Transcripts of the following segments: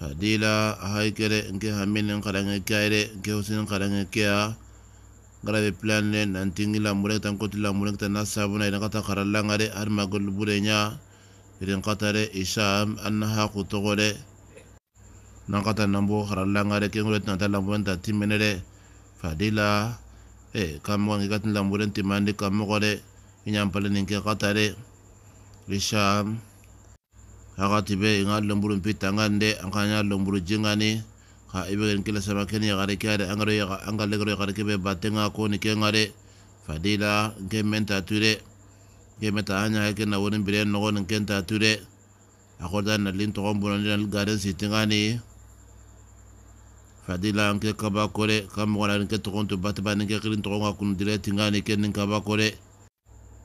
fadila haikere nke haminen karange kaire nke husin karange kea garabe planle nantingi lamure tan koti lamure tan nasabuna ina kata karallangare har magol burenya irin katare isham annaha kutogore nan kata nambo karallangare kengure tan tan lamure tan timenere fadila e kammo ngi katin lamure timandi kammo gore inyampale ninke katare isham hakati be inga lomburu mpita ngande nya lomburu jingani ibe ibegen kila sama keni ya gare kare angaro ya anga legro ya gare kebe nga ko ni kengare fadila nge menta ture nge menta hanya hake ya na mbire nogo ni nge menta ture akorda na na to gombo si tinga sitingani fadila nge kaba kore kam wala nge tu gonto batba nge kiri to gonga kundire tinga tingani ken nge kaba kore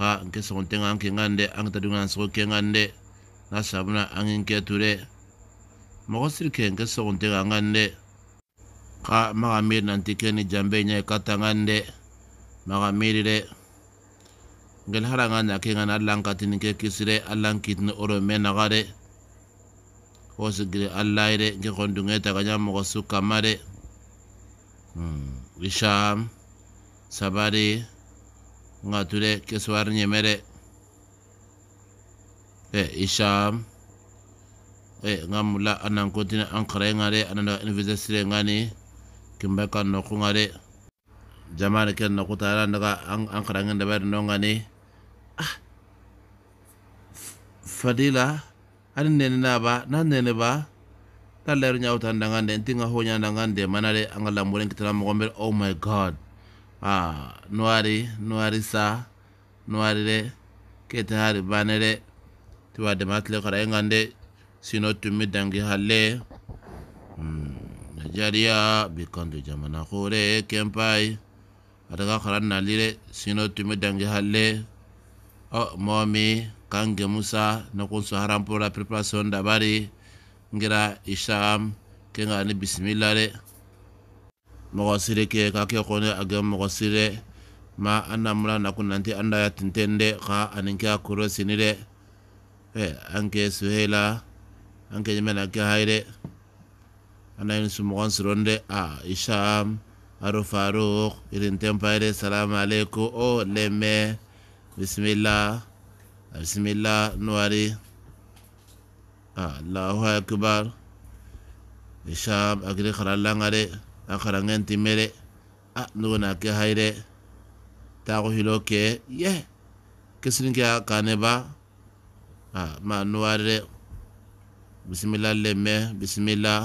ka nke sogontenga an ke ngande an ta dungana sogo ke ngande na sabuna an ŋin de mogo siri ke nke sogontenga ngan ka maga miri nanti ke ni jambe ɲa kata ngan de maga miri de ngel hara nga na ke ngana ka katini ke kisire allan ni oro me naga de wo sigiri allayi de nke kondunge ka ɲa mogo su kama de hmm, isham sabari ngature kesuar keswar nyemere e eh, isham e ngamula mula anan kontine an ngare nga re anan da invite sire kimba kan no kungare jamar ken noku tara daga an kare nga no ngani ah fadila an nene na ba nan nene ba ta nyauta ndangande ho manare angala mbolen kitala oh my god ha nuwari nuwari sa nuwari re kete hari bane re tiwa de matle kara engande sino tumi dangi halle hmm, najariya bi kanto jamana kore kempai ataka kara nalire sino tumi dangi halle o momi kange musa nokun su harampura preparation dabari ngira isham kenga ni bismillah re mɔgɔ sire kɛ ka kɛ kɔnɛ a gɛ mɔgɔ sire ma an na mura e, na kun nanti an da ya tinten dɛ ka ani kɛ a kuro sini dɛ eh, an kɛ suhela an kɛ jɛmɛ na kɛ hayi dɛ an na yin dɛ a ah, isham aro faruk irin e tɛnpa dɛ e salamu aleykum o leme lɛmɛ bisimila bisimila nuwari a allahu akbar isham akiri kara langa dɛ akharange nti mere a nogona ke haire t a k o hilo ke ye kesirin ke a kane ba a ma n u w a r e b i s m i l l a h l e m e b i s m i l l a h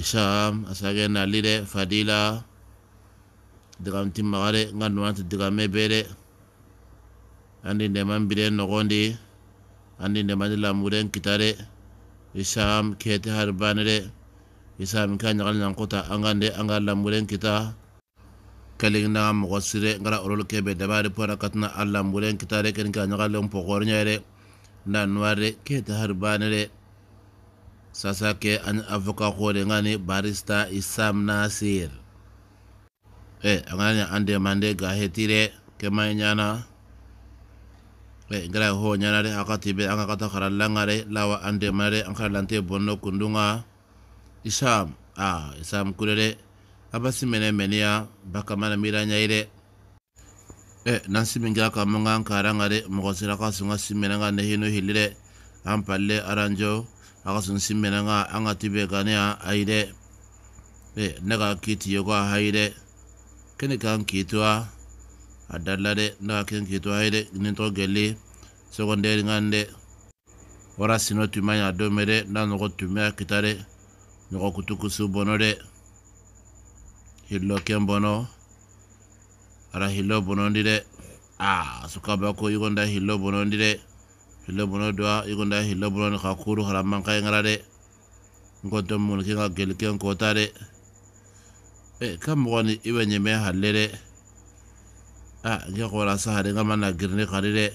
isham asage nalire fadila digamti magare nga nuwanti digame m bere andi ndeman biren nogondi andi n d e m a n i lamuren kitare isham kete harbanire isa min ka ɲagali nan kota an kan de an ka lambulen kita kelen na mɔgɔ sire ngara orol kebe dabari pona katna a lambulen kita de ken ka ɲagalen pɔgɔri na nuware ke ta har bani sasa ke an avoka kore ngani barista isam nasir e eh, angani mande ga hetire ke mai nyana e ngara ho nyana re akati be an ka ta kharallangare lawa an mare an kharlante bonno kundunga isham a ah, isham kure dɛ aba si mɛnɛ mɛniya ba kama na miira ɲa ye dɛ eh, ɛ n'an si min kɛra ka man kan ka aran ka dɛ mɔgɔ sera ka sɔn ka si mɛnɛ ka ne hino hili dɛ an palile si mɛnɛ ka an tibe gane ya aire ayi dɛ ɛ kiti ye haire a kene kan kiti wa a ka kene kiti wa hayi dɛ ni tɔgɔ gɛlɛn sɛgɔndɛri kan dɛ wara sinɔ tun ma ɲa don mɛ dɛ n'a nɔgɔ yɔgɔ kutukusu b o n o d e h i l l o kɛn b o n o ara h i l l o b o n o n d i d e a sukaba ko yigonda h i l l o b o n o n d i d e h i l l o b o n o doa yigonda h i l l o b o n o n i ka kuru haraman ka n g a r a d e n k ɔ t o m u n i kɛ ka gɛli kɛn k o t a d e e ka m ɔ g o ni i bɛ ɲ e m ɛ halilɛ d e a nkɛ k o l a s a h a r n g a ma na girini kari dɛ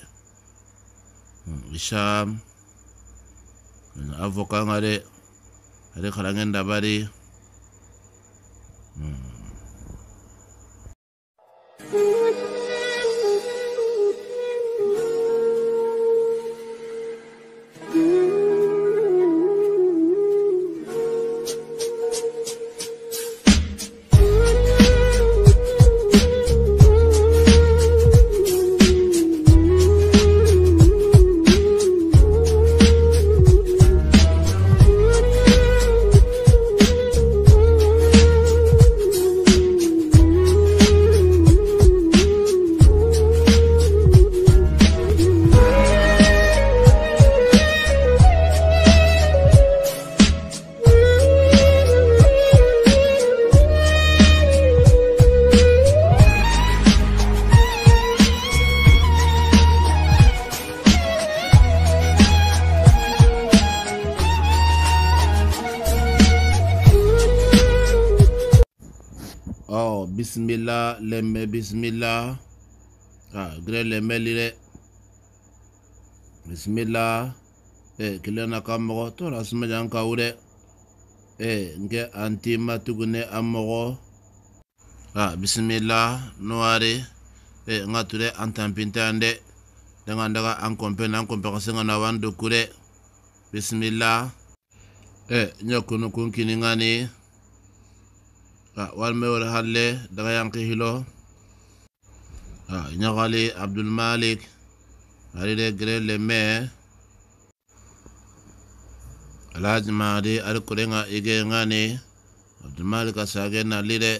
isham avoka n g a d e Are you ngenda bali mm. bisimila leme bisimila aa gɛrɛ lɛmɛ li dɛ bisimila ɛ e, kele na ka mɔgɔ tɔɔrɔ e, sumajan ka wo dɛ ɛ nkɛ an ti ma tuguni a mɔgɔ aa bisimila e, nuwari ɛ n ka to an dɛ daga an kɔnpɛ na an kɔnpɛ ka se ka na wa doku dɛ bisimila ɛ n kini a walmewol halle daga yanki hilo a ñoxali abdulmalik ari de gre le me alajmadi ari kurenga ige ngani abdulmalik a sage nali de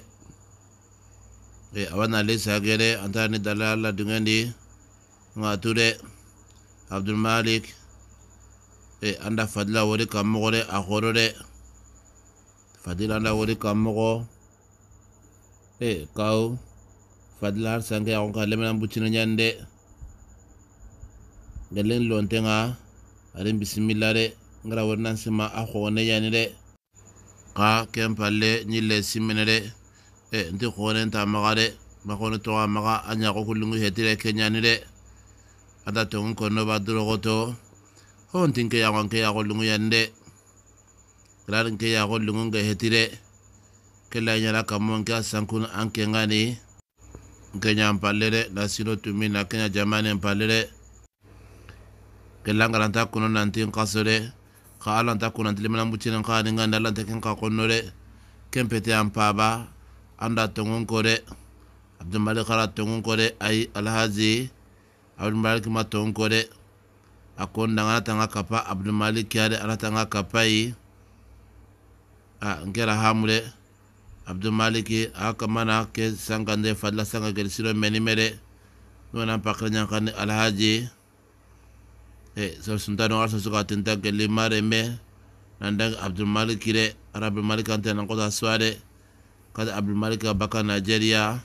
e awa nali sage de antani dalala dingendi nga tude abdulmalik e anda fadila wori kammoxo de a xoro de fadila anda wori kammoxo e kaw fadla har sanke yaxon ka lemenan bucina ñan de gelen lontenga arin bisimilla de ngara wornan sima a xoone ñani de xa ken palle ñille simmene de e nti xoone nta maxa de maxone toxa maxa a ñaxo kulungu xetire ke ñani de ada tongun konno ba doroxoto ho ntinke yaxonke yaxo lungu ñani de klarinke yaxo lungu nge xetire kila nyala kama unge asanku anke ngani kenya mpalele na silo tumi na kenya jamani mpalele kila ngala nta kuno na nti nkasore ka ala nta kuno nti limana mbuchi na kani ngani ala nta kinka konore kempete ya mpaba anda tongu nkore abdumbali kala tongu nkore ayi alhazi abdumbali kima tongu nkore akonda ngana tanga kapa abdumbali kiare ala tanga kapai a ngera hamure Abdul Malik, akamana ke sangande fadla sanga gel siro meni mede nona pakra nyankande alhaji e eh, so suntano arsa suka tinta gel mare me nandang Abdul Malik re arab Malik ante na kota swade kada abdul Malik abaka kan nigeria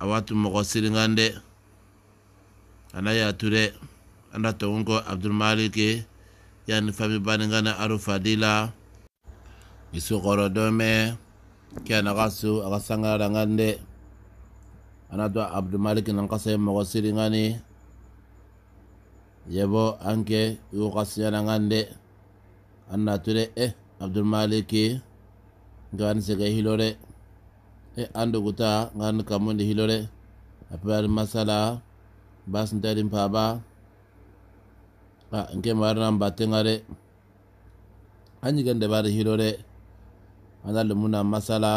awatu mogo siringande anaya ture anda tongo abdul ya ni fami ngana arufadila. fadila isukoro dome na kasu aga sanga rangande anato abdul malik nan kase ya mo siringani yebo anke yu kasiya rangande anna eh abdul malik ngan seke hilore eh andu guta ngan kamundi hilore apar masala bas ndarin paba a ah, nke marnan batengare anyigen debare hilore andalde muna masala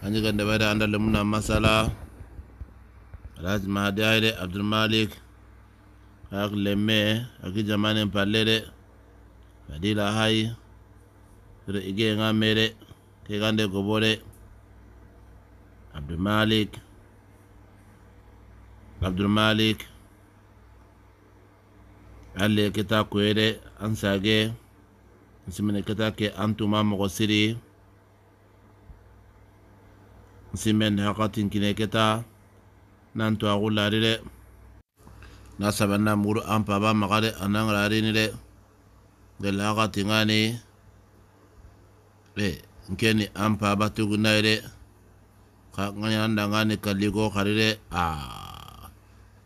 hanjigande wayde andalde muna masala alhaji mahadi ayde abdoulmalik hak lemme aki jamanen pallede fadila hay ro igeenga mede tegande gobode abdoulmalik abdoulmalik alle kita koyede ansage nsimene kata ke kɛ an tun ma mɔgɔ seere nsimɛn hakatin kinɛ kɛ taa n'an to a ko n'a muru ampa ba maga anang lari ni ka ne ɛ tugu n'a ka n ka kaligo kari dɛ aa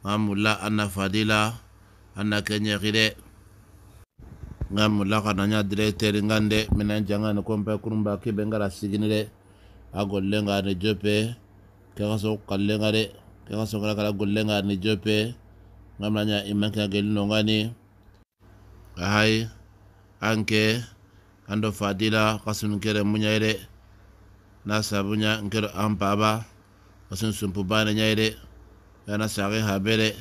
ah, anna fadila anna ngam lakananya directeur ngande minan jangani kompe kurumba kibe ngara siginire a golle nga ni jope kekaso kalle ngare kekaso kala kala golle nga ni jope ngam nanya imanke nga gelino ngani ahai anke ando fadila kasun kere munyaire nasa bunya nkero ampaba kasun sumpu bane nyaire yana sari habere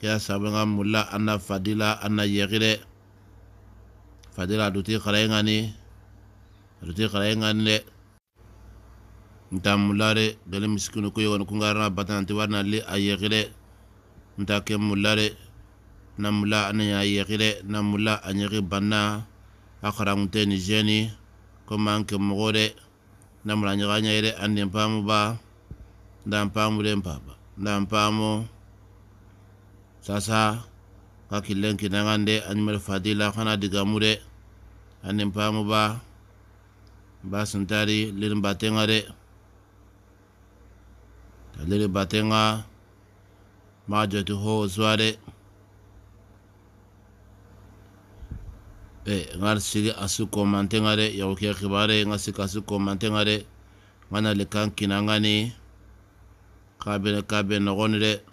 kia sabunga mula anna fadila anna yegire kia fadila aduti karengani aduti karengani le nta mulla de gele miskinu ku yogoni kungarana batananti warina li a yexi de nta ke namula na mulla anaya banna jeni comme an ke mogo de na mulla ɲaxa ba pamu le mpapa pamu sasa hakkillen kinagande anumel fadila hana digamude anin pamuba ba suntari lirin batenga de ta lirin batenga majotu ho zuwade e nga sigi asu komantenga de yauke kibare nga sigi asu komantenga de nga na likan kinangani kabe kabe nogonu de kabine, kabine,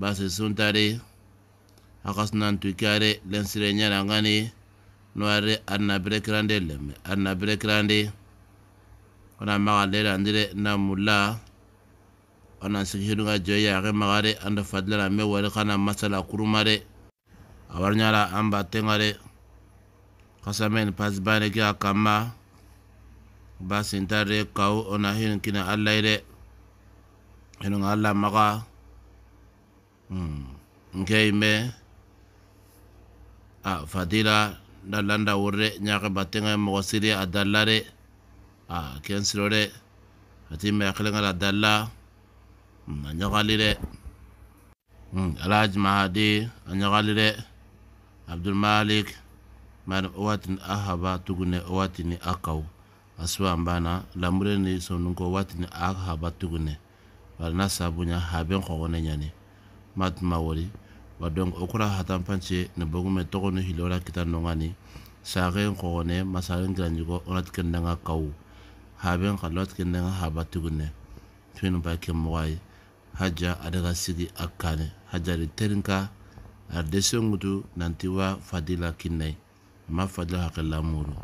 basi suntari akasna ntukare lensire nyara ngani noare anna break randele anna break rande ona magale randire na mula ona sikhiru ga joya ga magare ando fadla na me wala kana masala kurumare awar nyara amba tengare kasamen pas bare ga kama basi ntare kau ona hin kina allaire eno allah maga Hmm. ngeime a fadila da landa wurre ñaka battenga mogo siri a dalla a ken siro ati me akilenga da dalla hmm, a ñagali de hmm, alhaji mahadi a ñagali de abdulmalik mana watin ahaba tugune watini akaw asuwan bana lamure ni sonunko watini ahaba tugune wala na sabunya haben kogone ñani matuma woli wa donc o kura hatan pance ne bogume togonu hili ora kita nongani sagen kogone masagen giranjigo onatikendanga kawu haben ka loatikendanga haba tugune tuinu ba ke mogoayi haja adega sigi a kane haja ri terinka ari desengutu nanti wa fadila kinnai ma fadila hakilila muru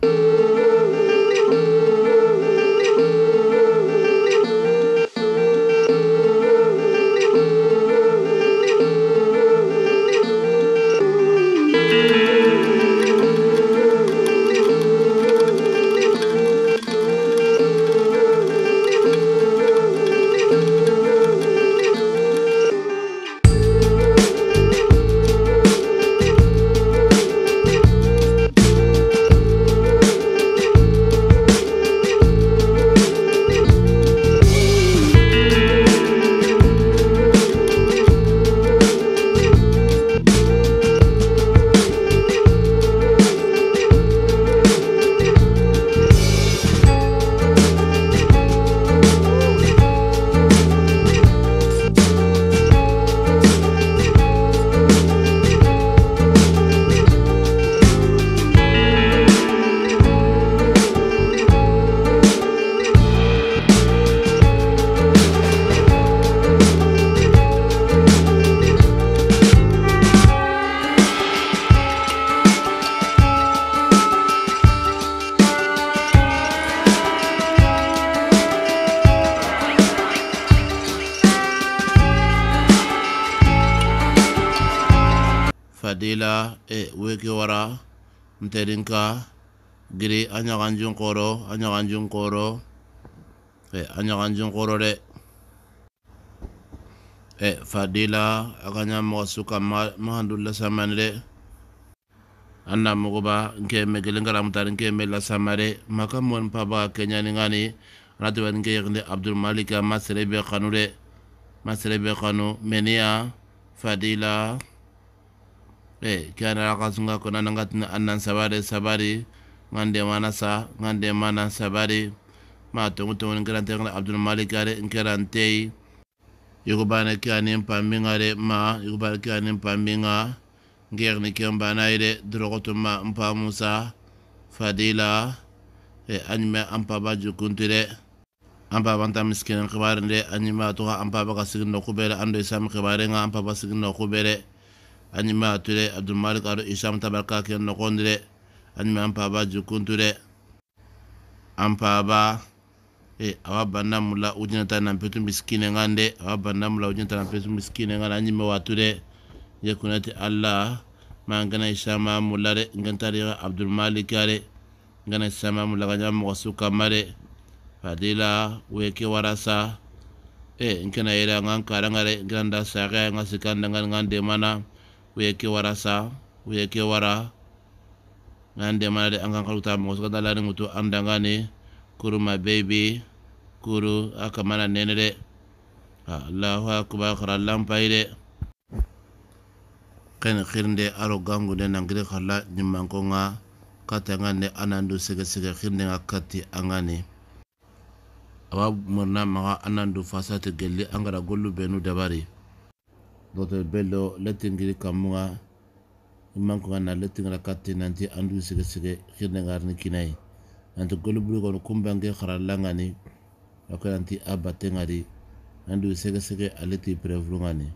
terin ka giri anya kanjung koro Anya kanjung koro e Anya kanjung koro de e eh, fadila Akanya mo suka, ma, handulla ka mahandula samani de an na mɔgɔ ba nke me gelen karamutari ke me la samare maka mon papa ke nyani ngani ratu ni ke tɛbɛ abdul yɛgende masere bɛ kanu de masere kanu menia fadila kan aaka aasba sba aneana asba atoto bdmalik eke durgtuma pa musa fadila ame apaa ukutikkarkuere anima ture abdulmalik aro isam tabarka ken nokondire anima anpaba jukunture ba e awa banna mula ujinata nampetu miskine ngande awa banna mula ujinata nampetu miskine ngande anyime wature ya kunati allah ma ngana isama mulare ngantariga abdulmalik are ngana isama mulaganya mogosu kamare fadila weke warasa e nkena ira ngan karangare nganda saga ngasika ndangan ngande mana weyake wara sa weyake wara ngan demana de angang kan kaluta mogo sokata lani ŋutu andanga ne kuru ma baby kuru akamana nene de allahu akubar kara lampayi de kene xirinde aro gangude nankiri xala ñimmanko nga kata anandu sege sege ŋa kati angani, awa murna maxa anandu fasate gelli angara gollu benu dabari dr bello letingiri kamunga kamuga i na letingara kati nanti andu sege-sege xirnengarini nanti goliburi koni kunbange xarallangani ako nanti a andu sege aleti prevulungani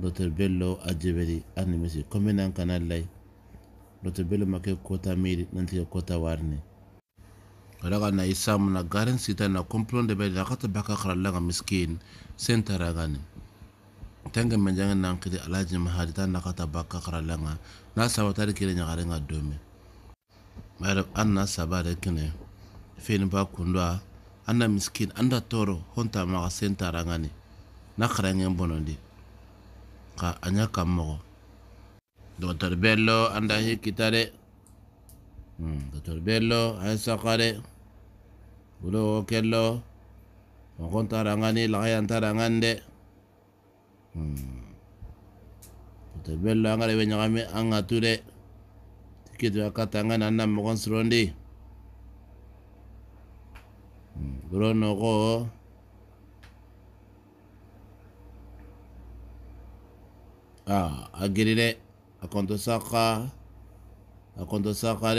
dr bello a jebedi a dr bello make kota miri nanti kota warini alaga na isamu na garin sita na komplon de bedi baka xarallanga miskin sen tanke me na kiri alaji mahadi nakata baka karalenga na kiri kire ñagarenga domi mayre an na sabare kine fin ba kundwa anda miskin anda toro honta maga ni na karangen bonondi ka anya kammo mogo bello anda kitare hmm. docteur bello ay sakare wulo wo kello makontarangani lagayantarangande hotel bello angara be ɲagami an ka tu dɛ kituya ka ta na surondi hmm. Bro nɔgɔ ah, a giri akonto a saka a saka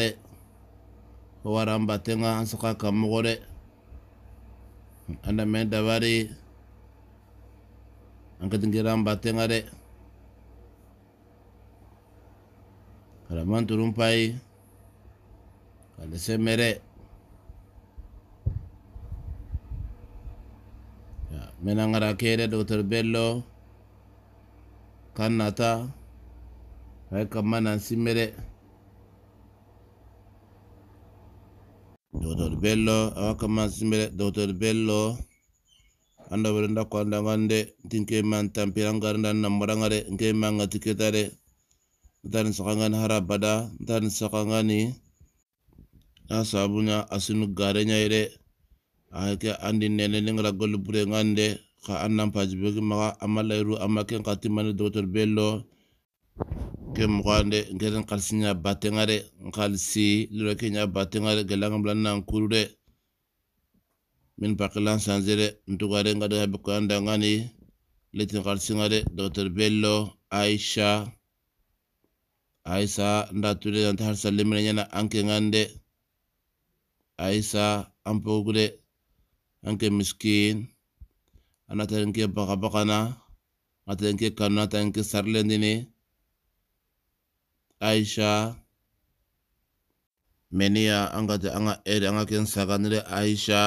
tenga batenga an saka kan hmm. mɔgɔ men davari angkat ngiram bateng are karaman man turun pai kala semere ya mena kere dr bello kannata hay kamma nan simmere dokter bello awa ah, kamma simmere dokter bello anda berendak nda anda ngande tinke man tampiran garanda nan marangare nge man ngati tare dan sakangan harabada dan sakangani asabunya asinu garenya ire ake andi nene ngala golu bure ngande ka annam pajibe ma amalairu amaken katimani doktor bello ke mugande ngeren kalsinya batengare kalsi lura kenya batengare gelangam lan nang kurure min pakilan sanjere ntugare ngade habi kuyan dangani litin karsinga dr bello aisha aisha nda tude nda har salimina nyana anke ngande aisha ampogude anke miskin anata nke baka na anata nke kanu anata nke sarlendini aisha menia angate anga ere anga ken saganire aisha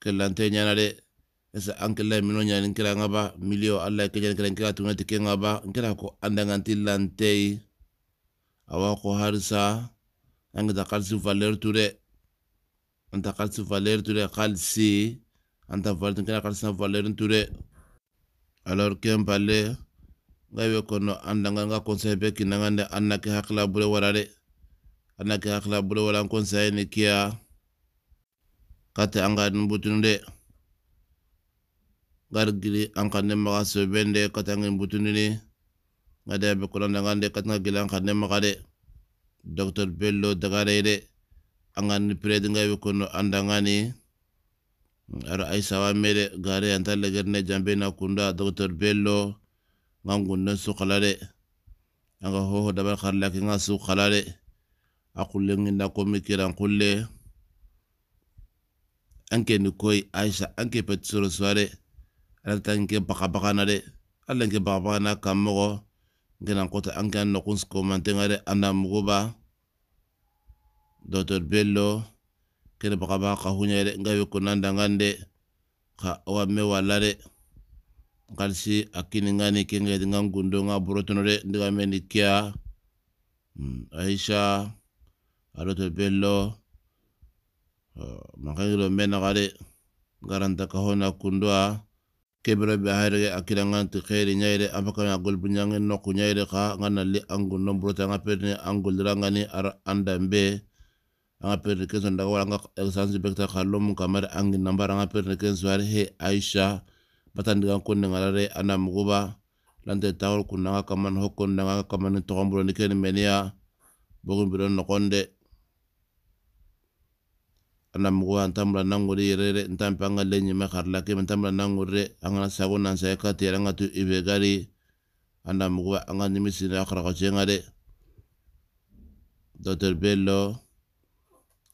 kellante ñana de esa ankella mino ñani nkira ngaba milio alla kejani kira nkira tuna tike ngaba nkira ko andanganti lantei awa ko harsa anga da kalsi valer ture anta kalsi valer ture kalsi anta valer nkira kalsi valer ture alors ken palle ngawe kono andanga nga conseil be kinanga anda anake hakla bure warare anake hakla bure waran conseil ni kia kate an ga dun butunde gar gili an kan ne maga so bende kate an butunde ne ngade be kulan da ngande kate ngili an kan de docteur bello daga de an ga ni pred nga be kono andanga ni ar wa mere gare an talle gerne jambe na kunda docteur bello ngangun ne su kalare de an hoho dabar karla ki nga su kalare de a kullen nginda ko mi kiran kulle anke ni koi aisha anke peti soro suwa ala nke baka na re ala nke baka na kan nke na kota anke an nɔkun sikomante nga anda mugu ba bello kene baka baka ka hunya de nga be kunan ka awa me wala de akini ngani ni kenge di nga nga burotono de ndiga me kia mm, aisha adotor bello Eh, makanyilo menagare garanta kahona kundoa kebira be ge akira nganti khairi nyaire apaka na gol bunyange noku nyaire ka ngana li angu nombrota ngaperne angu lirangani ar andambe angaperne kenso ndaga wala ngak exans bekta kamar angi nambara ngaperne kenso he aisha batandiga konne ngarare ana muguba lante tawol kunanga kaman hokkon nanga kaman togombro ni menia bogun bidon nokonde anam gua antam la nango de yere re antam panga le nyima la ke ntam la nango re anga sago nan sa ka te ranga tu ibe gari anam anga nimi sin akhra ko chenga ngare dotter bello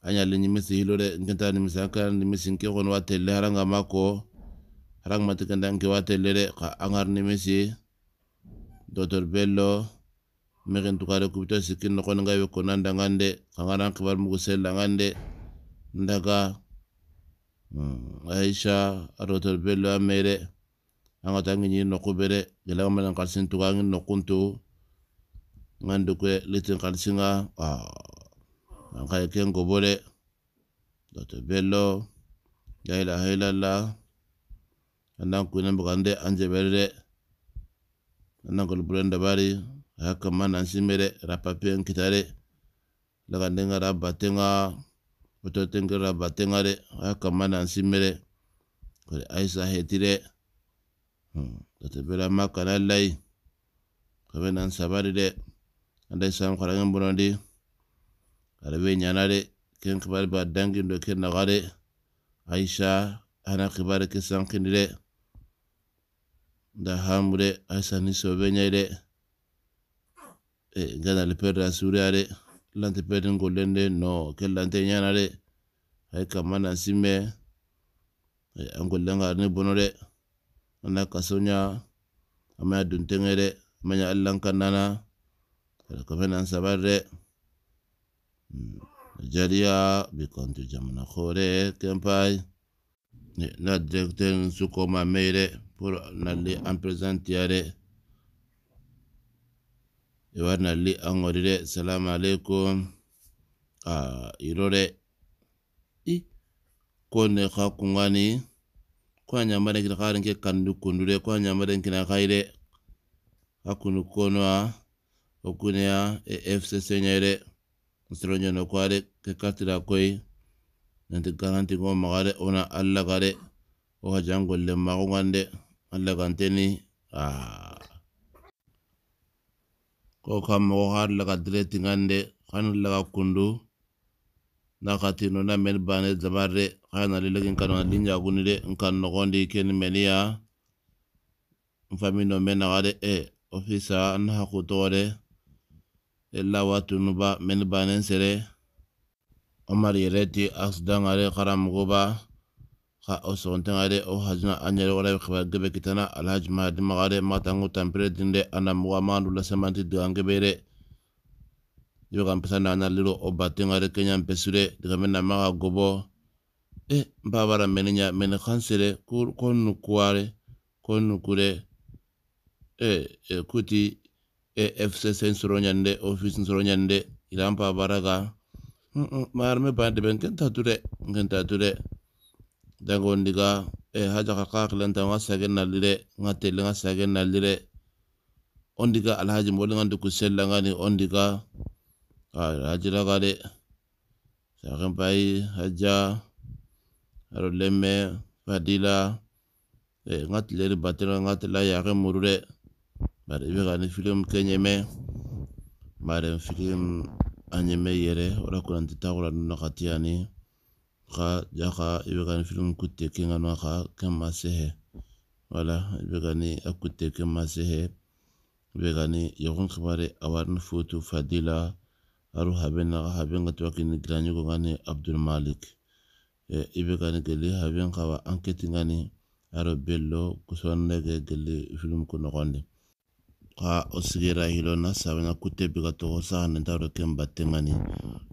anya le nyi misi hilo re ngenta nimi sa ka misi kon wate tele haranga mako harang mati kanda ke wate le re ka angar nimi misi dotter bello Mekin tukare kubito sikin no kon ngawe konanda ngande kangaran kibar mugu sel ngande ndaga mm, aisha arotol bello amere ya anga tangi ni ga tan gela nokku be de gelama malan kalsin tuga ngin nokkuntu ngan dukwe litin kalsinga an ah, kay ken gobo de bello la ilaha illallah andan kuinen bugande an jebere de andan kol bulen dabari aya kamma nan simme de kitare lagandenga ra rabatenga Koto tenkera batengare, haya kamana nsimere. Kole aisa hetire. Hmm, Tate bela maka na lai. Kame na nsabari de. Anda isa mkara ngembuna di. Karewe nyanare. Ken kibari ba dangi ndo ken nagare. Aisha. Ana kibari kisankini de. Da hamu de. Aisa niso benya de. E, gana lipera surya de. lante peden golen de no ke lante ɲana de ayi kama na sinbɛ hmm, an golen ka ne bono de an na kaso ɲa an ma ɲa dunteŋɛ de an ma ɲa allan kannana kada kame nan sabar de jariya bi kontu jamana hore kempai na direkten su koma meyre pour nalle en présentiare Ewa harina li ango direk, salam aleikum, ah, irore, i, kono eka kongani, kuan jambaren kita gara nire kandukundu direk, kuan jambaren kita nahi direk, haku nuk konoa, okunea, EFSZ nire direk, ustero nionokoa kekatira koi, nintik garrantik goma gara direk, ona allakarek, oha jango lehen magoan direk, allakanteni, ah. ko kammogo har laga dire tingande hani laga kundu na katino na men bane zabarre kana le legin kanona linjaguni de nkan nogondi keni meniya nfamino men naga eh, na e ofisa an hakutogo de ella watunuba men banen sere omar yere ti asidangare karamugoba xa o sogontengare o hajina an yɛrɛ wara xaba gebe kitana alhaji mahadi magare matangu tampire dinde ana muga magandu lasamanti digan gebere yoga mpesa na ana liro o batengare kenya mpesure digame na maga gobo e mbabara menenya mene xansere ko nukuare ko nukure e, eh, e kuti e, fcc nsoro ɲande office nsoro ɲande iran pabara mm -mm, maarame bande be nken tatu de ndiga e eh, haja ka kakilanta nga sagen nali de nga tele nga sagen nali de ondiga alhaji mboli nga nduku sella ngani ondiga la raga de gen pai haja aro lemme fadila e nga batela ngat la ya gen murure bare be ga ni film me mare film anyeme yere ora kuranti tagura nuna katiyani ga ja ga e be ka ni film kuteke ngano ga ke masehe wala e be ka ni a kuteke masehe e be ka ni yogun kibare awarin foto fadila aru haben naga haben ga tuwa kini gilanyo ngani abdul malik e eh, be ka ni gele haben ga wa ngani aro bello kusonne ge gele ku ko nogonde ka osigira sigira hilo na sabana kute be ka togo saga nin taro ken batengani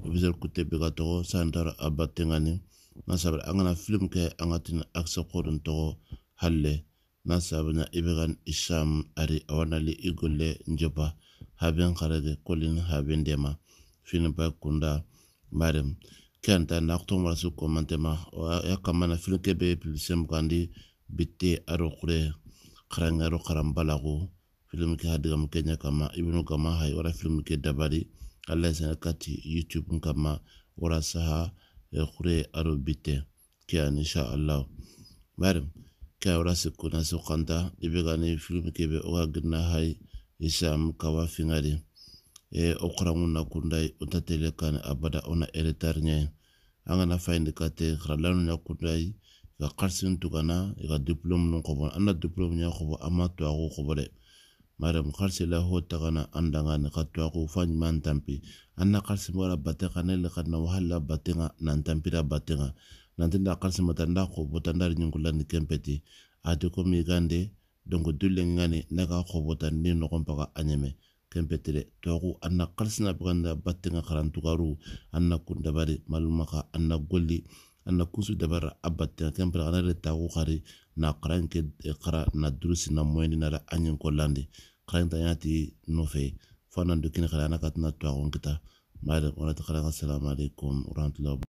ofisɛr kute be ka togo saga nin taro na sabara angana film ke an aksa tini akse togo halle na sabana i isham ari awanali i golle njeba haben karage kolin haben dema fini ba kunda marem kenta na kuto marasu komantema ya kamana film ke be pilisɛn bukandi bitte aro kure karangaro karambalago filamu ke hadigam kenya kama ibnu kama hay wara filamu ke dabari alla sene kati youtube kama wara saha eh, khure aro bite ke an insha allah marim ke wara se kuna se qanda ibe gani filamu ke be oga gna hay isam kawa fingari e eh, o qarangu kundai untatele kan abada ona eretar anga na find kate khralanu na kundai ga qarsin tugana ga diplom nun qobo anna diplom nya qobo amma ago qobo maram khalsi la ho tagana andanga ni katwa ko fany anna khalsi mara bate kana le kana wahalla batenga nan batenga nan tinda khalsi matanda ko botanda nyungula kempeti ate ko gande donc dulle naga ko botandi no kon paga kempetire toku anna khalsi na batenga kharantu garu anna kundabari malumaka anna golli anna kusu dabara abatenga kempera kana le tagu khari na karanke kara na duru sina moyeni nara an yen kɔlande karanta ya ti nɔfɛ fo na dokini kala ana ka tɛna to a kɔn kita ma da wala ta kala ka salamu alaikum warahmatullahi